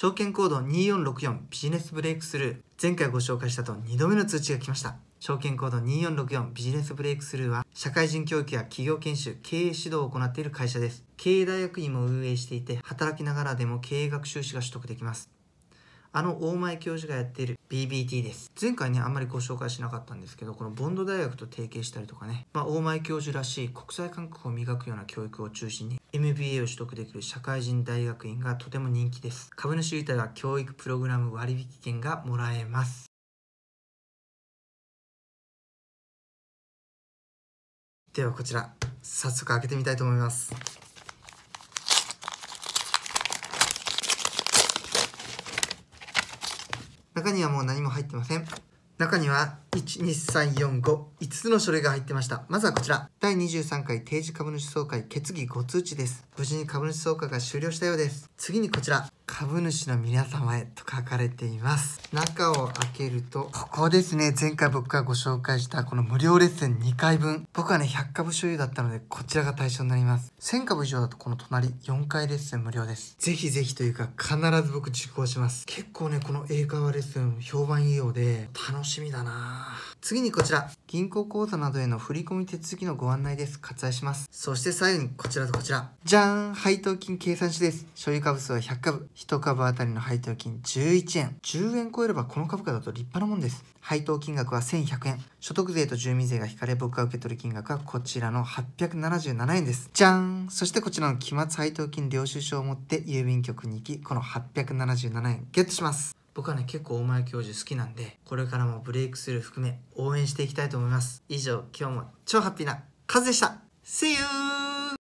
証券コード2464ビジネスブレイクスルー。前回ご紹介したと2度目の通知が来ました。証券コード2464ビジネスブレイクスルーは社会人教育や企業研修、経営指導を行っている会社です。経営大学院も運営していて、働きながらでも経営学修士が取得できます。あの大前教授がやっている BBT です。前回ね、あんまりご紹介しなかったんですけど、このボンド大学と提携したりとかね、まあ、大前教授らしい国際感覚を磨くような教育を中心に、MBA を取得できる社会人大学院がとても人気です。株主優待は教育プログラム割引券がもらえます。ではこちら、早速開けてみたいと思います。中にはもう何も入ってません。中には12345 5つの書類が入ってましたまずはこちら第23回定時株主総会決議ご通知です無事に株主総会が終了したようです次にこちら株主の皆様へと書かれています中を開けるとここですね前回僕がご紹介したこの無料レッスン2回分僕はね100株所有だったのでこちらが対象になります1000株以上だとこの隣4回レッスン無料ですぜひぜひというか必ず僕受講します結構ねこの英会話レッスン評判いいようで楽しみだな次にこちら銀行口座などへの振込手続きのご案内です割愛しますそして最後にこちらとこちらじゃーん配当金計算書です所有株数は100株1株当たりの配当金11円。10円超えればこの株価だと立派なもんです。配当金額は1100円。所得税と住民税が引かれ僕が受け取る金額はこちらの877円です。じゃーんそしてこちらの期末配当金領収書を持って郵便局に行き、この877円ゲットします。僕はね結構大前教授好きなんでこれからもブレイクスルー含め応援していきたいと思います以上今日も超ハッピーなカズでした See you!